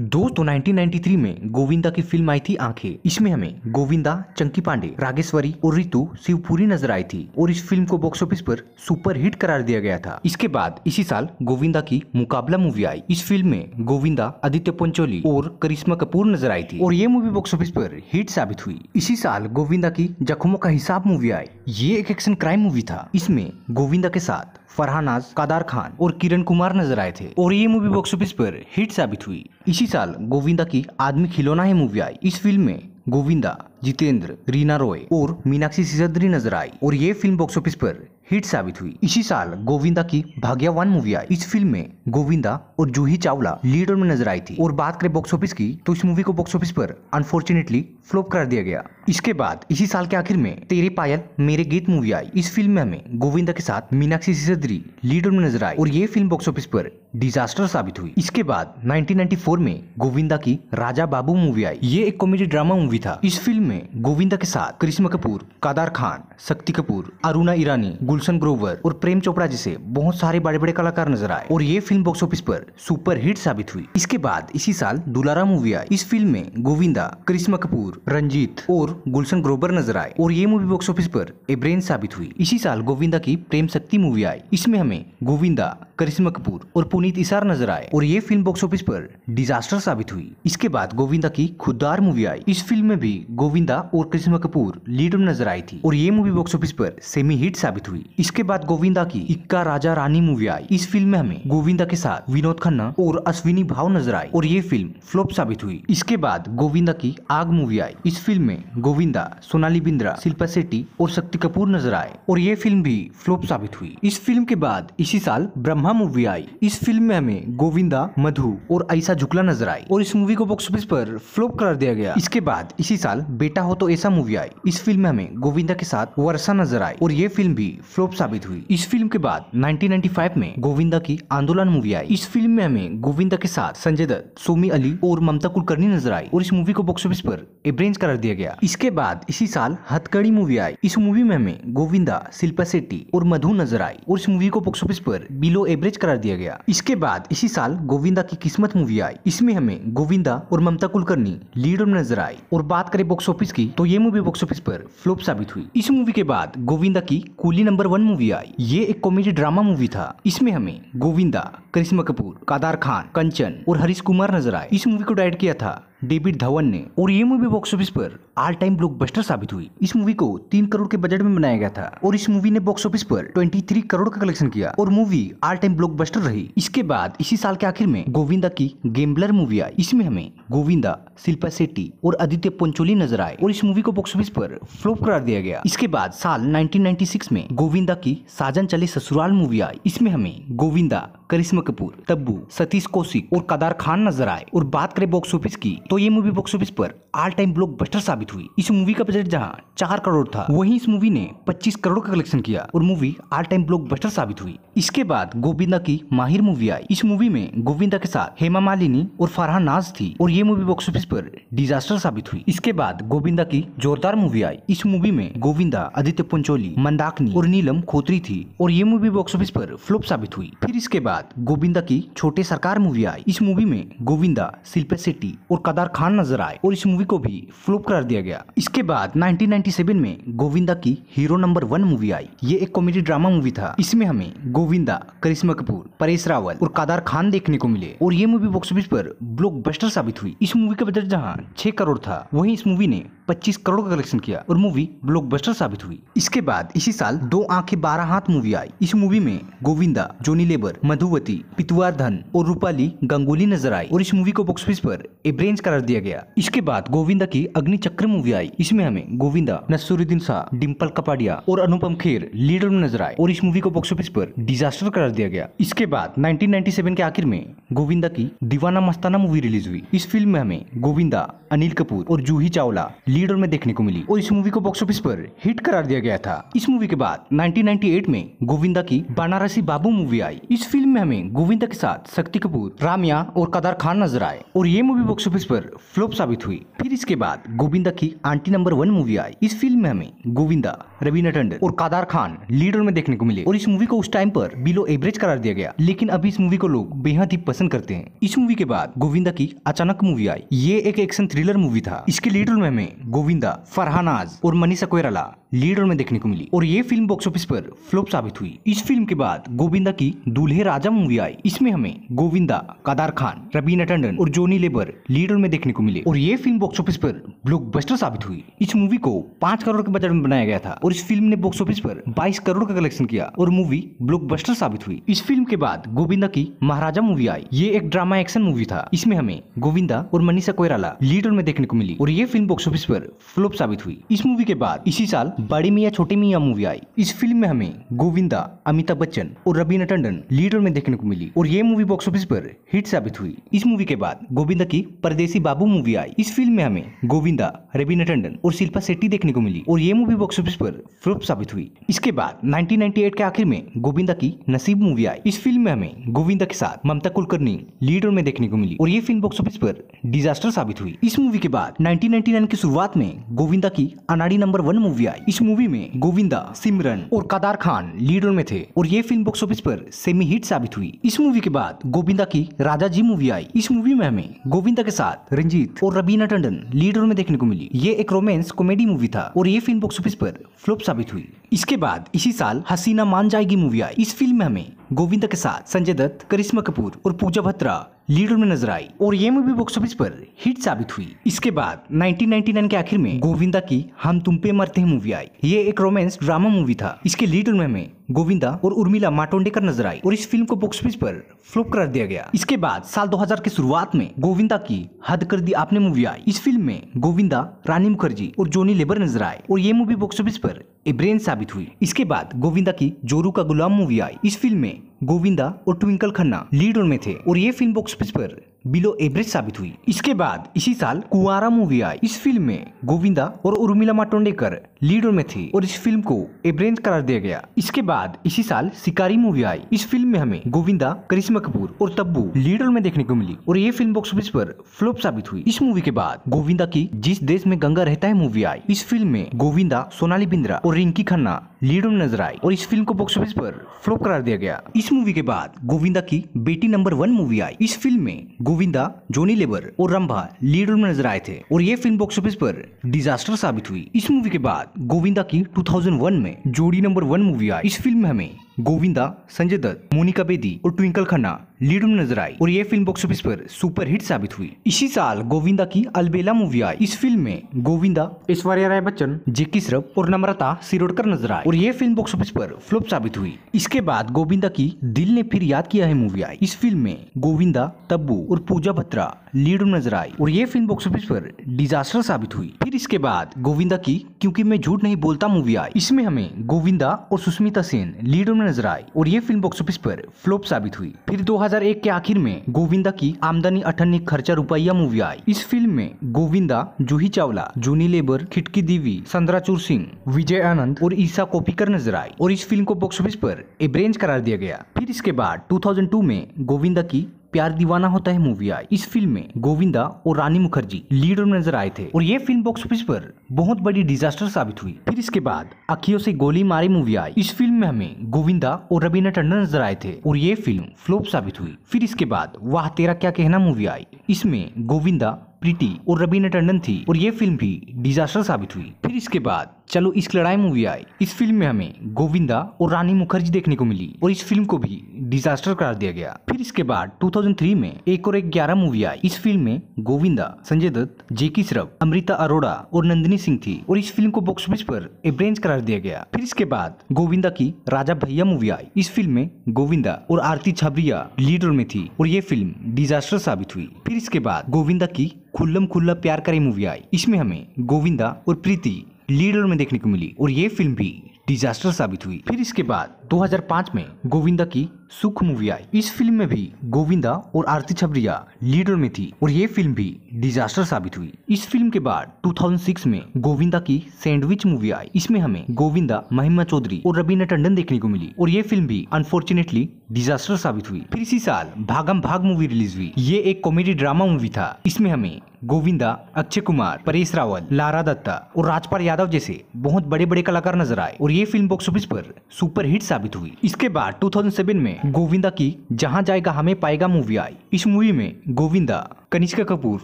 दोस्तों 1993 में गोविंदा की फिल्म आई थी आंखें इसमें हमें गोविंदा चंकी पांडे रागेश्वरी और रितु शिवपुरी नजर आई थी और इस फिल्म को बॉक्स ऑफिस पर सुपर हिट करार दिया गया था इसके बाद इसी साल गोविंदा की मुकाबला मूवी आई इस फिल्म में गोविंदा आदित्य पंचोली और करिश्मा कपूर नजर आई थी और ये मूवी बॉक्स ऑफिस पर हिट साबित हुई इसी साल गोविंदा की जख्मों का हिसाब मूवी आई ये एक एक्शन क्राइम मूवी था इसमें गोविंदा के साथ फरहानाज कादार खान और किरण कुमार नजर आए थे और ये मूवी बॉक्स ऑफिस पर हिट साबित हुई इसी साल गोविंदा की आदमी खिलौना है मूवी आई इस फिल्म में गोविंदा जितेंद्र रीना रॉय और मीनाक्षी सिसद्री नजर आई और ये फिल्म बॉक्स ऑफिस पर हिट साबित हुई इसी साल गोविंदा की भाग्यवान मूवी आई इस फिल्म में गोविंदा और जूही चावला लीड में नजर आई थी और बात करें बॉक्स ऑफिस की तो इस मूवी को बॉक्स ऑफिस पर अनफॉर्चुनेटली फ्लॉप कर दिया गया इसके बाद इसी साल के आखिर में तेरे पायल मेरे गीत मूवी आई इस फिल्म में हमें गोविंदा के साथ मीनाक्षी सिसद्री लीड में नजर आई और ये फिल्म बॉक्स ऑफिस पर डिजास्टर साबित हुई इसके बाद 1994 में गोविंदा की राजा बाबू मूवी आई ये एक कॉमेडी ड्रामा मूवी था इस फिल्म में गोविंदा के साथ करिश्मा कपूर कादार खान शक्ति कपूर अरुणा ईरानी गुलशन ग्रोवर और प्रेम चोपड़ा जैसे बहुत सारे बड़े बड़े कलाकार नजर आए और ये फिल्म बॉक्स ऑफिस पर सुपर हिट साबित हुई इसके बाद इसी साल दुलारा मूवी आई इस फिल्म में गोविंदा करिश्मा कपूर रंजीत और गुलशन ग्रोवर नजर आए और ये मूवी बॉक्स ऑफिस पर एब्रेन साबित हुई इसी साल गोविंदा की प्रेम शक्ति मूवी आई इसमें हमें गोविंदा करिश्मा कपूर और पुनी विनीत इशार नजर आए और ये फिल्म बॉक्स ऑफिस पर डिजास्टर साबित हुई इसके बाद गोविंदा की खुददार मूवी आई इस फिल्म में भी गोविंदा और करिश्मा कपूर लीड नजर आई थी और ये मूवी बॉक्स ऑफिस पर सेमी हिट साबित हुई इसके बाद गोविंदा की इक्का राजा रानी मूवी आई इस फिल्म में हमें गोविंदा के साथ विनोद खन्ना और अश्विनी भाव नजर आए और ये फिल्म फ्लॉप साबित हुई इसके बाद गोविंदा की आग मूवी आई इस फिल्म में गोविंदा सोनाली बिंद्रा शिल्पा शेट्टी और शक्ति कपूर नजर आए और ये फिल्म भी फ्लॉप साबित हुई इस फिल्म के बाद इसी साल ब्रह्मा मूवी आई इस फिल्म में हमें गोविंदा मधु और ऐसा झुकला नजर आई और इस मूवी को बॉक्स ऑफिस पर फ्लॉप करार दिया गया इसके बाद इसी साल बेटा हो तो ऐसा मूवी आई इस फिल्म में हमें गोविंदा के साथ वर्षा नजर आई और ये फिल्म भी फ्लॉप साबित हुई इस फिल्म के बाद 1995 में गोविंदा की आंदोलन मूवी आई इस फिल्म में हमें गोविंदा के साथ संजय दत्त सोमी अली और ममता कुलकर्णी नजर आई और इस मूवी को बॉक्स ऑफिस पर एवरेंज करार दिया गया इसके बाद इसी साल हथकड़ी मूवी आई इस मूवी में हमें गोविंदा शिल्पा शेट्टी और मधु नजर आई और इस मूवी को बॉक्स ऑफिस पर बिलो एवरेज करार दिया गया इस इसके बाद इसी साल गोविंदा की किस्मत मूवी आई इसमें हमें गोविंदा और ममता कुलकर्णी लीड में नजर आई और बात करें बॉक्स ऑफिस की तो ये मूवी बॉक्स ऑफिस पर फ्लॉप साबित हुई इस मूवी के बाद गोविंदा की कूली नंबर वन मूवी आई ये एक कॉमेडी ड्रामा मूवी था इसमें हमें गोविंदा करिश्मा कपूर कादार खान कंचन और हरीश कुमार नजर आए इस मूवी को डायरेक्ट किया था डेविड धवन ने और ये मूवी बॉक्स ऑफिस पर ऑल टाइम ब्लॉकबस्टर साबित हुई इस मूवी को तीन करोड़ के बजट में बनाया गया था और इस मूवी ने बॉक्स ऑफिस पर 23 करोड़ का कलेक्शन किया और मूवी ऑल टाइम ब्लॉकबस्टर रही इसके बाद इसी साल के आखिर में गोविंदा की गेम्बलर मूवी आई इसमें हमें गोविंदा शिल्पा शेट्टी और आदित्य पंचोली नजर आए और इस मूवी को बॉक्स ऑफिस पर फ्लॉप करार दिया गया इसके बाद साल नाइनटीन में गोविंदा की साजन चले ससुराल मूवी आई इसमें हमें गोविंदा करिश्मा कपूर तब्बू सतीश कौशिक और कदार खान नजर आए और बात करें बॉक्स ऑफिस की तो ये मूवी बॉक्स ऑफिस पर ऑल टाइम ब्लॉकबस्टर साबित हुई इस मूवी का बजट जहाँ चार करोड़ था वहीं इस मूवी ने 25 करोड़ का कलेक्शन किया और मूवी ऑल टाइम ब्लॉकबस्टर साबित हुई इसके बाद गोविंदा की माहिर मूवी आई इस मूवी में गोविंदा के साथ हेमा मालिनी और फरहान नाज थी और ये मूवी बॉक्स ऑफिस पर डिजास्टर साबित हुई इसके बाद गोविंदा की जोरदार मूवी आई इस मूवी में गोविंदा आदित्य पंचोली मंदाकनी और नीलम खोत्री थी और ये मूवी बॉक्स ऑफिस पर फ्लॉप साबित हुई फिर इसके बाद गोविंदा की छोटे सरकार मूवी आई इस मूवी में गोविंदा शिल्पा शेट्टी और सरदार खान नजर आए और इस मूवी को भी फ्लॉप करार दिया गया इसके बाद 1997 में गोविंदा की हीरो नंबर वन मूवी आई ये एक कॉमेडी ड्रामा मूवी था इसमें हमें गोविंदा करिश्मा कपूर परेश रावल और कादार खान देखने को मिले और ये मूवी बॉक्स ऑफिस पर ब्लॉकबस्टर साबित हुई इस मूवी का बजट जहाँ छह करोड़ था वहीं इस मूवी ने 25 करोड़ का कलेक्शन किया और मूवी ब्लॉकबस्टर साबित हुई इसके बाद इसी साल दो आंखें बारह हाथ मूवी आई इस मूवी में गोविंदा जोनी लेबर मधुवती पितुआर धन और रूपाली गंगोली नजर आई और इस मूवी को बॉक्स ऑफिस पर एवरेंज करार दिया गया इसके बाद गोविंदा की अग्नि चक्र मूवी आई इसमें हमें गोविंदा नसरुद्दीन शाह डिम्पल कपाडिया और अनुपम खेर लीडर में नजर आए और इस मूवी को बॉक्स ऑफिस पर डिजास्टर करार दिया गया इसके बाद 1997 के आखिर में गोविंदा की दीवाना मस्ताना मूवी रिलीज हुई इस फिल्म में हमें गोविंदा अनिल कपूर और जूही चावला लीडर में देखने को मिली और इस मूवी को बॉक्स ऑफिस पर हिट करार दिया गया था इस मूवी के बाद 1998 में गोविंदा की बनारसी बाबू मूवी आई इस फिल्म में हमें गोविंदा के साथ शक्ति कपूर रामिया और कदार खान नजर आए और ये मूवी बॉक्स ऑफिस पर फ्लॉप साबित हुई फिर इसके बाद गोविंदा की आंटी नंबर वन मूवी आई इस फिल्म में हमें गोविंदा रवीना टंडन और कादार खान लीडर में देखने को मिले और इस मूवी को उस टाइम पर बिलो एवरेज करार दिया गया लेकिन अभी इस मूवी को लोग बेहद ही पसंद करते हैं इस मूवी के बाद गोविंदा की अचानक मूवी आई ये एक एक्शन थ्रिलर मूवी था इसके लीडर में हमें गोविंदा फरहानाज और मनीषा कोयराला लीडर में देखने को मिली और ये फिल्म बॉक्स ऑफिस पर फ्लॉप साबित हुई इस फिल्म के बाद गोविंदा की दूल्हे राजा मूवी आई इसमें हमें गोविंदा कादार खान रबीना टंडन और जोनी लेबर लीडर में देखने को मिले और ये फिल्म बॉक्स ऑफिस पर ब्लॉकबस्टर साबित हुई इस मूवी को पांच करोड़ के बजट में बनाया गया था और इस फिल्म ने बॉक्स ऑफिस पर बाईस करोड़ का कलेक्शन किया और मूवी ब्लॉकबस्टर साबित हुई इस फिल्म के बाद गोविंदा की महाराजा मूवी आई ये एक ड्रामा एक्शन मूवी था इसमें हमें गोविंदा और मनीषा कोयराला लीडर में देखने को मिली और ये फिल्म बॉक्स ऑफिस पर फ्लॉप साबित हुई इस मूवी के बाद इसी साल बड़ी मियाँ छोटी मियाँ मूवी आई इस फिल्म में हमें गोविंदा अमिताभ बच्चन और रबीना टंडन लीडर में देखने को मिली और ये मूवी बॉक्स ऑफिस पर हिट साबित हुई इस मूवी के बाद गोविंदा की परदेसी बाबू मूवी आई इस फिल्म में हमें गोविंदा रबीना टंडन और शिल्पा शेट्टी देखने को मिली और ये मूवी बॉक्स ऑफिस पर फ्लॉप साबित हुई इसके बाद नाइनटीन के आखिर में गोविंदा की नसीब मूवी आई इस फिल्म में हमें गोविंदा के साथ ममता कुलकर्णी लीडर में देखने को मिली और ये फिल्म बॉक्स ऑफिस पर डिजास्टर साबित हुई इस मूवी के बाद नाइनटीन की शुरुआत में गोविंदा की अनाड़ी नंबर वन मूवी आई इस मूवी में गोविंदा सिमरन और कादार खान लीड रोल में थे और ये फिल्म बॉक्स ऑफिस पर सेमी हिट साबित हुई इस मूवी के बाद गोविंदा की राजा जी मूवी आई इस मूवी में हमें गोविंदा के साथ रंजीत और रबीना टंडन लीड रोल में देखने को मिली ये एक रोमांस कॉमेडी मूवी था और ये फिल्म बॉक्स ऑफिस पर फ्लॉप साबित हुई इसके बाद इसी साल हसीना मान जाएगी मूवी आई इस फिल्म में हमें गोविंदा के साथ संजय दत्त करिश्मा कपूर और पूजा भत्रा लीडर में नजर आई और ये मूवी बॉक्स ऑफिस पर हिट साबित हुई इसके बाद 1999 के आखिर में गोविंदा की हम तुम पे मरते हैं मूवी आई ये एक रोमांस ड्रामा मूवी था इसके लीडर में हमें गोविंदा और उर्मिला माटोंडेकर नजर आई और इस फिल्म को बॉक्स ऑफिस पर फ्लॉप कर दिया गया इसके बाद साल 2000 की शुरुआत में गोविंदा की हद कर दी आपने मूवी आई इस फिल्म में गोविंदा रानी मुखर्जी और जोनी लेबर नजर आए और ये मूवी बॉक्स ऑफिस पर एब्रेन साबित हुई इसके बाद गोविंदा की जोरू का गुलाम मूवी आई इस फिल्म में गोविंदा और ट्विंकल खन्ना लीड रोल में थे और ये फिल्म बॉक्स ऑफिस पर बिलो एवरेज साबित हुई इसके बाद इसी साल कुआरा मूवी आई इस फिल्म में गोविंदा और उर्मिला माटोंडेकर लीडर में थे और इस फिल्म को एवरेज करार दिया गया इसके बाद इसी साल शिकारी मूवी आई इस फिल्म में हमें गोविंदा करिश्मा कपूर और तब्बू लीडर में देखने को मिली और ये फिल्म बॉक्स ऑफिस पर फ्लॉप साबित हुई इस मूवी के बाद गोविंदा की जिस देश में गंगा रहता है मूवी आई इस फिल्म में गोविंदा सोनाली बिंद्रा और रिंकी खन्ना लीड में नजर आई और इस फिल्म को बॉक्स ऑफिस पर फ्लॉप करार दिया गया इस मूवी के बाद गोविंदा की बेटी नंबर वन मूवी आई इस फिल्म में गोविंदा जोनी लेबर और रंभा लीड में नजर आए थे और ये फिल्म बॉक्स ऑफिस पर डिजास्टर साबित हुई इस मूवी के बाद गोविंदा की टू में जोड़ी नंबर वन मूवी आई इस फिल्म में हमें गोविंदा संजय दत्त मोनिका बेदी और ट्विंकल खन्ना लीड में नजर आई और यह फिल्म बॉक्स ऑफिस पर सुपरहिट साबित हुई इसी साल गोविंदा की अलबेला मूवी आई इस फिल्म में गोविंदा ऐश्वर्या राय बच्चन जेकी श्रफ और नम्रता सिरोडकर नजर आई और यह फिल्म बॉक्स ऑफिस पर फ्लॉप साबित हुई इसके बाद गोविंदा की दिल ने फिर याद किया है मूवी आई इस फिल्म में गोविंदा तब्बू और पूजा भत्रा लीड में नजर आई और ये फिल्म बॉक्स ऑफिस पर डिजास्टर साबित हुई फिर इसके बाद गोविंदा की क्यूँकी मैं झूठ नहीं बोलता मूवी आई इसमें हमें गोविंदा और सुष्मिता सेन लीड में नजर आई और ये फिल्म बॉक्स ऑफिस पर फ्लॉप साबित हुई फिर 2001 के आखिर में गोविंदा की आमदनी अठन्नी खर्चा रुपया मूवी आई इस फिल्म में गोविंदा जूही चावला जूनी लेबर खिटकी देवी संद्राचूर सिंह विजय आनंद और ईसा कोपीकर नजर आई और इस फिल्म को बॉक्स ऑफिस पर एवरेंज करार दिया गया फिर इसके बाद टू में गोविंदा की प्यार दीवाना होता है मूवी आई इस फिल्म में गोविंदा और रानी मुखर्जी लीड नजर आए थे और ये फिल्म बॉक्स ऑफिस पर बहुत बड़ी डिजास्टर साबित हुई फिर इसके बाद अखियो से गोली मारी मूवी आई इस फिल्म में हमें गोविंदा और रवीना टंडन नजर आए थे और ये फिल्म फ्लोप साबित हुई फिर इसके बाद वाह तेरा क्या कहना मूवी आई इसमें गोविंदा प्रीति और रबीना टंडन थी और ये फिल्म भी डिजास्टर साबित हुई फिर इसके बाद चलो इसकी लड़ाई मूवी आई इस फिल्म में हमें गोविंदा और रानी मुखर्जी देखने को मिली और इस फिल्म को भी डिजास्टर करार दिया गया फिर इसके बाद 2003 में एक और एक ग्यारह मूवी आई इस फिल्म में गोविंदा संजय दत्त जेकी श्रफ अमृता अरोड़ा और नंदिनी सिंह थी और इस फिल्म को बॉक्स ऑफिस पर एवरेंज करार दिया गया फिर इसके बाद गोविंदा की राजा भैया मूवी आई इस फिल्म में गोविंदा और आरती छाबरिया लीडर में थी और ये फिल्म डिजास्टर साबित हुई फिर इसके बाद गोविंदा की खुल्लम खुल्ला प्यार करे मूवी आई इसमें हमें गोविंदा और प्रीति लीडर में देखने को मिली और ये फिल्म भी डिजास्टर साबित हुई फिर इसके बाद 2005 में गोविंदा की सुख मूवी आई इस फिल्म में भी गोविंदा और आरती छबरिया लीडर में थी और ये फिल्म भी डिजास्टर साबित हुई इस फिल्म के बाद 2006 में गोविंदा की सैंडविच मूवी आई इसमें हमें गोविंदा महिमा चौधरी और रबीना टंडन देखने को मिली और ये फिल्म भी अनफॉर्चुनेटली डिजास्टर साबित हुई फिर इसी साल भागम भाग मूवी रिलीज हुई ये एक कॉमेडी ड्रामा मूवी था इसमें हमें गोविंदा अक्षय कुमार परेश रावल लारा दत्ता और राजपाल यादव जैसे बहुत बड़े बड़े कलाकार नजर आए और ये फिल्म बॉक्स ऑफिस पर सुपर हिट साबित साबित हुई इसके बाद 2007 में गोविंदा की जहां जाएगा हमें पाएगा मूवी आई इस मूवी में गोविंदा कनिष्का कपूर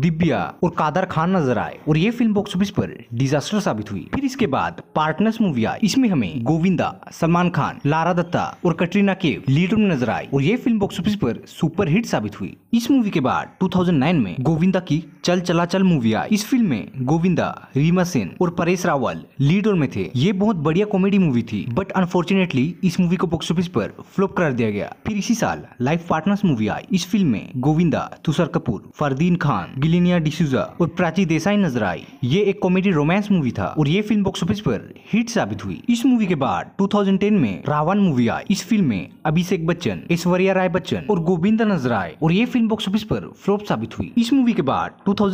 दिव्या और कादर खान नजर आए और ये फिल्म बॉक्स ऑफिस पर डिजास्टर साबित हुई फिर इसके बाद पार्टनर्स मूवी आई इसमें हमें गोविंदा सलमान खान लारा दत्ता और कटरीना केव लीड में नजर आए और ये फिल्म बॉक्स ऑफिस पर सुपरहिट साबित हुई इस मूवी के बाद 2009 में गोविंदा की चल चला चल मूवी आई इस फिल्म में गोविंदा रीमा सेन और परेश रावल लीड रोल में थे ये बहुत बढ़िया कॉमेडी मूवी थी बट अनफॉर्चुनेटली इस मूवी को बॉक्स ऑफिस पर फ्लॉप कर दिया गया फिर इसी साल लाइफ पार्टनर्स मूवी आई इस फिल्म में गोविंदा तुषार कपूर फरदीन खान गिलिनिया डिसूजा और प्राची देसाई नजर आई ये एक कॉमेडी रोमांस मूवी था और ये फिल्म बॉक्स ऑफिस पर हिट साबित हुई इस मूवी के बाद 2010 में रावण मूवी आई इस फिल्म में अभिषेक बच्चन ऐश्वर्या राय बच्चन और गोविंदा नजर आए और ये फिल्म बॉक्स ऑफिस पर फ्लॉप साबित हुई इस मूवी के बाद टू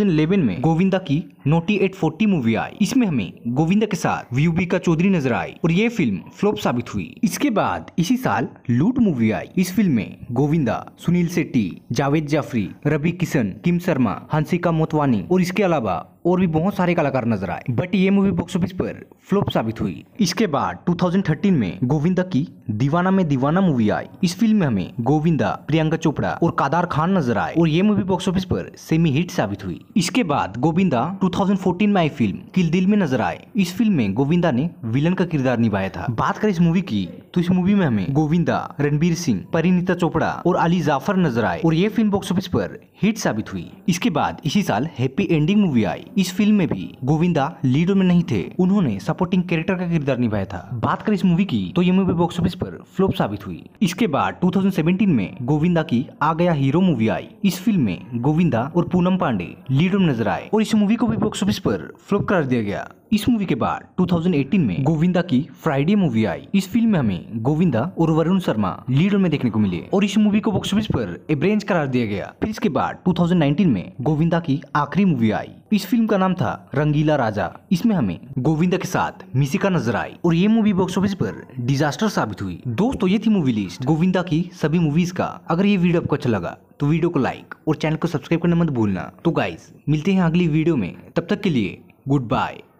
में गोविंदा की नोटी एट फोर्टी मूवी आई इसमें हमें गोविंदा के साथ का चौधरी नजर आई और ये फिल्म फ्लॉप साबित हुई इसके बाद इसी साल लूट मूवी आई इस फिल्म में गोविंदा सुनील शेट्टी जावेद जाफरी रवि किशन किम शर्मा हंसिका मोतवानी और इसके अलावा और भी बहुत सारे कलाकार नजर आए बट ये मूवी बॉक्स ऑफिस पर फ्लॉप साबित हुई इसके बाद 2013 में गोविंदा की दीवाना में दीवाना मूवी आई इस फिल्म में हमें गोविंदा प्रियंका चोपड़ा और कादार खान नजर आए और ये मूवी बॉक्स ऑफिस पर सेमी हिट साबित हुई इसके बाद गोविंदा 2014 में आई फिल्म किल दिल में नजर आए इस फिल्म में गोविंदा ने विलन का किरदार निभाया था बात करें इस मूवी की तो इस मूवी में हमें गोविंदा रणबीर सिंह परिणीता चोपड़ा और अली जाफर नजर आए और ये फिल्म बॉक्स ऑफिस पर हिट साबित हुई इसके बाद इसी साल हैप्पी एंडिंग मूवी आई इस फिल्म में भी गोविंदा लीड में नहीं थे उन्होंने सपोर्टिंग कैरेक्टर का किरदार निभाया था बात करें इस मूवी की तो ये मूवी बॉक्स ऑफिस पर फ्लॉप साबित हुई इसके बाद 2017 में गोविंदा की आ गया हीरो मूवी आई इस फिल्म में गोविंदा और पूनम पांडे लीड में नजर आए और इस मूवी को भी बॉक्स ऑफिस पर फ्लॉप करार दिया गया इस मूवी के बाद 2018 में गोविंदा की फ्राइडे मूवी आई इस फिल्म में हमें गोविंदा और वरुण शर्मा लीडर में देखने को मिले और इस मूवी को बॉक्स ऑफिस पर एवरेंज करार दिया गया फिर इसके बाद 2019 में गोविंदा की आखिरी मूवी आई इस फिल्म का नाम था रंगीला राजा इसमें हमें गोविंदा के साथ मिसिका नजर आई और ये मूवी बॉक्स ऑफिस पर डिजास्टर साबित हुई दोस्तों ये थी मूवी लिस्ट गोविंदा की सभी मूवीज का अगर ये वीडियो आपको अच्छा लगा तो वीडियो को लाइक और चैनल को सब्सक्राइब करना मत भूलना तो गाइज मिलते हैं अगली वीडियो में तब तक के लिए गुड बाय